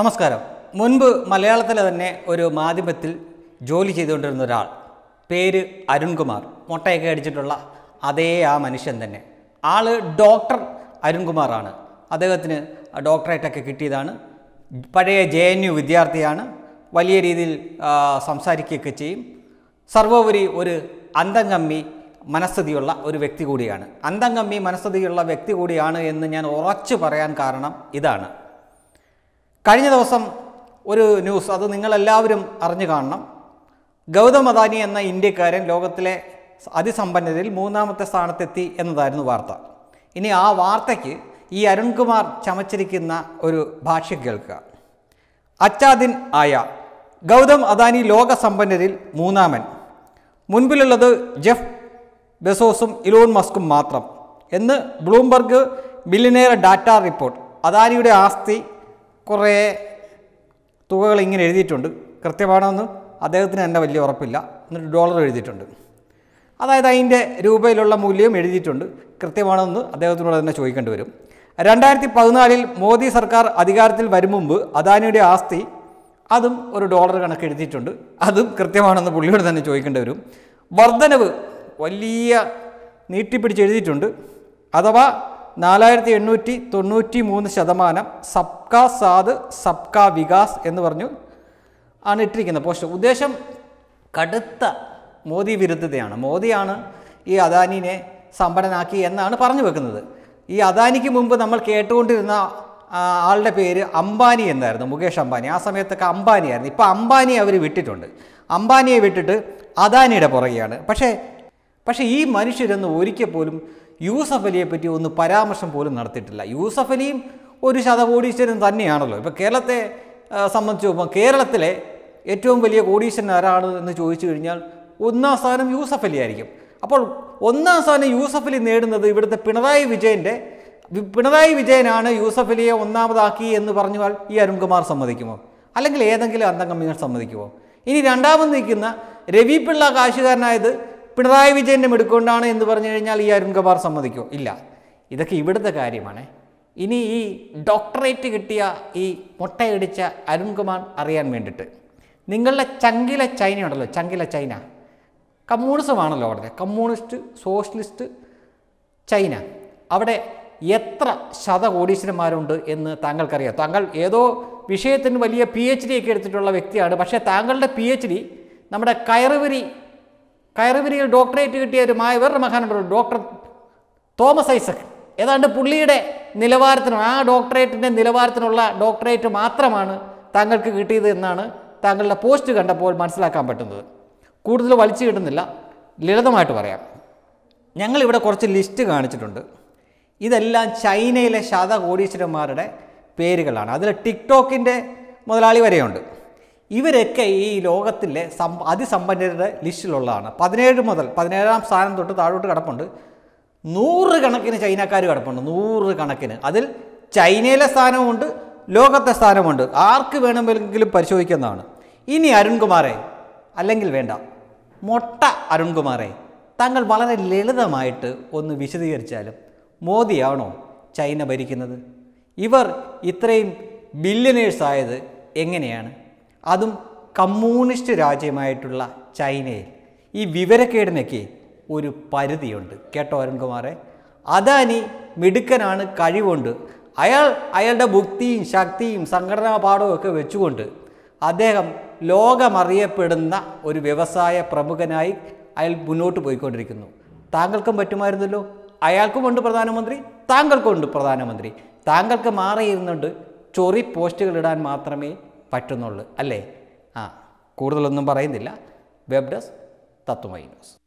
നമസ്കാരം മുൻപ് മലയാളത്തിലെ തന്നെ ഒരു മാധ്യമത്തിൽ ജോലി ചെയ്തുകൊണ്ടിരുന്ന ഒരാൾ പേര് അരുൺകുമാർ മുട്ടയൊക്കെ അടിച്ചിട്ടുള്ള അതേ ആ മനുഷ്യൻ തന്നെ ആൾ ഡോക്ടർ അരുൺകുമാറാണ് അദ്ദേഹത്തിന് ഡോക്ടറേറ്റൊക്കെ കിട്ടിയതാണ് പഴയ ജെ എൻ യു വിദ്യാർത്ഥിയാണ് വലിയ രീതിയിൽ സംസാരിക്കുകയൊക്കെ ചെയ്യും സർവോപരി ഒരു അന്തം കമ്മി മനസ്ഥിതിയുള്ള ഒരു വ്യക്തി കൂടിയാണ് അന്തം കമ്മി മനസ്ഥിതിയുള്ള വ്യക്തി കൂടിയാണ് എന്ന് ഞാൻ ഉറച്ചു പറയാൻ കാരണം ഇതാണ് കഴിഞ്ഞ ദിവസം ഒരു ന്യൂസ് അത് നിങ്ങളെല്ലാവരും അറിഞ്ഞു കാണണം ഗൗതം അദാനി എന്ന ഇന്ത്യക്കാരൻ ലോകത്തിലെ അതിസമ്പന്നരിൽ മൂന്നാമത്തെ സ്ഥാനത്തെത്തി എന്നതായിരുന്നു വാർത്ത ഇനി ആ വാർത്തയ്ക്ക് ഈ അരുൺകുമാർ ചമച്ചിരിക്കുന്ന ഒരു ഭാഷ്യം കേൾക്കുക അച്ചാദിൻ ആയ ഗൗതം അദാനി ലോക സമ്പന്നരിൽ മൂന്നാമൻ മുൻപിലുള്ളത് ജെഫ് ബെസോസും ഇലോൺ മസ്കും മാത്രം എന്ന് ബ്ലൂംബർഗ് ബില്ലിനെയർ ഡാറ്റ റിപ്പോർട്ട് അദാനിയുടെ ആസ്തി കുറേ തുകകൾ ഇങ്ങനെ എഴുതിയിട്ടുണ്ട് കൃത്യമാണെന്ന് അദ്ദേഹത്തിന് തന്നെ വലിയ ഉറപ്പില്ല എന്നിട്ട് ഡോളർ എഴുതിയിട്ടുണ്ട് അതായത് അതിൻ്റെ രൂപയിലുള്ള മൂല്യം എഴുതിയിട്ടുണ്ട് കൃത്യമാണെന്ന് അദ്ദേഹത്തിനോട് തന്നെ ചോദിക്കേണ്ടി വരും രണ്ടായിരത്തി പതിനാലിൽ മോദി സർക്കാർ അധികാരത്തിൽ വരും മുമ്പ് അദാനിയുടെ ആസ്തി അതും ഒരു ഡോളർ കണക്ക് എഴുതിയിട്ടുണ്ട് അതും കൃത്യമാണെന്ന് പുള്ളിയോട് തന്നെ ചോദിക്കേണ്ടി വരും വർധനവ് വലിയ നീട്ടിപ്പിടിച്ച് എഴുതിയിട്ടുണ്ട് അഥവാ നാലായിരത്തി എണ്ണൂറ്റി തൊണ്ണൂറ്റി മൂന്ന് ശതമാനം സബ്കാ സാദ് സബ്കാ വികാസ് എന്ന് പറഞ്ഞു ആണ് ഇട്ടിരിക്കുന്നത് പോസ്റ്റ് ഉദ്ദേശം കടുത്ത മോദി വിരുദ്ധതയാണ് മോദിയാണ് ഈ അദാനിനെ സമ്പന്നനാക്കി എന്നാണ് പറഞ്ഞു വെക്കുന്നത് ഈ അദാനിക്ക് മുമ്പ് നമ്മൾ കേട്ടുകൊണ്ടിരുന്ന ആളുടെ പേര് അംബാനി എന്നായിരുന്നു മുകേഷ് അംബാനി ആ സമയത്തൊക്കെ അംബാനിയായിരുന്നു ഇപ്പോൾ അംബാനിയെ അവർ വിട്ടിട്ടുണ്ട് അംബാനിയെ വിട്ടിട്ട് അദാനിയുടെ പുറകെയാണ് പക്ഷേ പക്ഷേ ഈ മനുഷ്യരൊന്നും ഒരിക്കൽ പോലും യൂസഫ് അലിയെ പറ്റി ഒന്ന് പരാമർശം പോലും നടത്തിയിട്ടില്ല യൂസഫ് അലിയും ഒരു ശതകോടീശ്വരൻ തന്നെയാണല്ലോ ഇപ്പോൾ കേരളത്തെ സംബന്ധിച്ച് നോക്കുമ്പോൾ കേരളത്തിലെ ഏറ്റവും വലിയ കോടീശ്വരൻ ആരാണ് എന്ന് ചോദിച്ചു കഴിഞ്ഞാൽ ഒന്നാം സ്ഥാനം യൂസഫ് അലി ആയിരിക്കും അപ്പോൾ ഒന്നാം സ്ഥാനം യൂസഫ് അലി നേടുന്നത് ഇവിടുത്തെ പിണറായി വിജയൻ്റെ പിണറായി വിജയനാണ് യൂസഫ് അലിയെ ഒന്നാമതാക്കി എന്ന് പറഞ്ഞാൽ ഈ അരുൺകുമാർ സമ്മതിക്കുമോ അല്ലെങ്കിൽ ഏതെങ്കിലും അന്തംഗമ്മികൾ സമ്മതിക്കുമോ ഇനി രണ്ടാമത് നിൽക്കുന്ന രവി പിള്ള കാശുകാരനായത് പിണറായി വിജയൻ്റെ മിടുക്കൊണ്ടാണ് എന്ന് പറഞ്ഞു കഴിഞ്ഞാൽ ഈ അരുൺ കുമാർ സമ്മതിക്കോ ഇല്ല ഇതൊക്കെ ഇവിടുത്തെ കാര്യമാണ് ഇനി ഈ ഡോക്ടറേറ്റ് കിട്ടിയ ഈ മുട്ടയടിച്ച അരുൺകുമാർ അറിയാൻ വേണ്ടിയിട്ട് നിങ്ങളുടെ ചങ്കില ചൈന ഉണ്ടല്ലോ ചങ്കില ചൈന കമ്മ്യൂണിസമാണല്ലോ അവിടെ കമ്മ്യൂണിസ്റ്റ് സോഷ്യലിസ്റ്റ് ചൈന അവിടെ എത്ര ശതകോടീശ്വരന്മാരുണ്ട് എന്ന് താങ്കൾക്കറിയാം താങ്കൾ ഏതോ വിഷയത്തിന് വലിയ പി എച്ച് ഡി ഒക്കെ എടുത്തിട്ടുള്ള വ്യക്തിയാണ് പക്ഷേ താങ്കളുടെ പി എച്ച് ഡി നമ്മുടെ കയറുവരി കയറുവിനിയിൽ ഡോക്ടറേറ്റ് കിട്ടിയ ഒരു മായ വേറൊരു മഹാനുണ്ടല്ലോ ഡോക്ടർ തോമസ് ഐസക് ഏതാണ്ട് പുള്ളിയുടെ നിലവാരത്തിനും ആ ഡോക്ടറേറ്റിൻ്റെ നിലവാരത്തിനുള്ള ഡോക്ടറേറ്റ് മാത്രമാണ് താങ്കൾക്ക് കിട്ടിയത് എന്നാണ് താങ്കളുടെ പോസ്റ്റ് കണ്ടപ്പോൾ മനസ്സിലാക്കാൻ പറ്റുന്നത് കൂടുതൽ വലിച്ചു കിട്ടുന്നില്ല ലളിതമായിട്ട് പറയാം ഞങ്ങളിവിടെ കുറച്ച് ലിസ്റ്റ് കാണിച്ചിട്ടുണ്ട് ഇതെല്ലാം ചൈനയിലെ ശതകോടീശ്വരന്മാരുടെ പേരുകളാണ് അതിൽ ടിക്ടോക്കിൻ്റെ മുതലാളി വരെയുണ്ട് ഇവരൊക്കെ ഈ ലോകത്തിലെ സം അതിസമ്പന്നരുടെ ലിസ്റ്റിലുള്ളതാണ് പതിനേഴ് മുതൽ പതിനേഴാം സ്ഥാനം തൊട്ട് താഴോട്ട് കിടപ്പുണ്ട് നൂറ് കണക്കിന് ചൈനക്കാർ കിടപ്പുണ്ട് നൂറ് കണക്കിന് അതിൽ ചൈനയിലെ സ്ഥാനമുണ്ട് ലോകത്തെ സ്ഥാനമുണ്ട് ആർക്ക് വേണമെങ്കിലും പരിശോധിക്കുന്നതാണ് ഇനി അരുൺകുമാറെ അല്ലെങ്കിൽ വേണ്ട മൊട്ട അരുൺകുമാറെ താങ്കൾ വളരെ ലളിതമായിട്ട് ഒന്ന് വിശദീകരിച്ചാലും മോദിയാണോ ചൈന ഭരിക്കുന്നത് ഇവർ ഇത്രയും ബില്യനേഴ്സ് ആയത് എങ്ങനെയാണ് അതും കമ്മ്യൂണിസ്റ്റ് രാജ്യമായിട്ടുള്ള ചൈനയിൽ ഈ വിവരക്കേടിനൊക്കെ ഒരു പരിധിയുണ്ട് കേട്ടോ അരുൺകുമാറെ അദാനി മിടുക്കനാണ് കഴിവുണ്ട് അയാൾ അയാളുടെ ഭുക്തിയും ശക്തിയും സംഘടനാ പാഠവും ഒക്കെ വെച്ചുകൊണ്ട് അദ്ദേഹം ലോകമറിയപ്പെടുന്ന ഒരു വ്യവസായ പ്രമുഖനായി അയാൾ മുന്നോട്ട് പോയിക്കൊണ്ടിരിക്കുന്നു താങ്കൾക്കും പറ്റുമായിരുന്നല്ലോ ഉണ്ട് പ്രധാനമന്ത്രി ഉണ്ട് പ്രധാനമന്ത്രി താങ്കൾക്ക് മാറിയിരുന്നുണ്ട് ചൊറി പോസ്റ്റുകൾ ഇടാൻ മാത്രമേ പറ്റുന്നുള്ളൂ അല്ലേ ആ കൂടുതലൊന്നും പറയുന്നില്ല വെബ് ഡെസ്ക് തത്വമൈ ന്യൂസ്